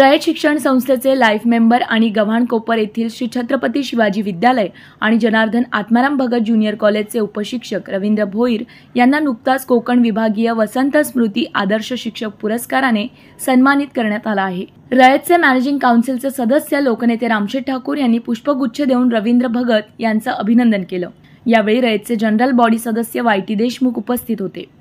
रयत शिक्षण संस्थेचे life member आणि गव्हाण कोपर येथील श्री छत्रपती शिवाजी विद्यालय आणि जनार्दन आत्माराम भगत ज्युनियर कॉलेजचे उपशिक्षक रवींद्र भोईर यांना नुकताच कोकण विभागीय वसंत स्मृती आदर्श शिक्षक पुरस्काराने सन्मानित करण्यात आला आहे रयतचे मॅनेजिंग काउन्सिलचे सदस्य लोकनेते रामशेठ ठाकूर यांनी पुष्पगुच्छ देऊन रवींद्र भगत यांचं अभिनंदन केलं यावेळी रयतचे जनरल बॉडी सदस्य वाय टी देशमुख उपस्थित होते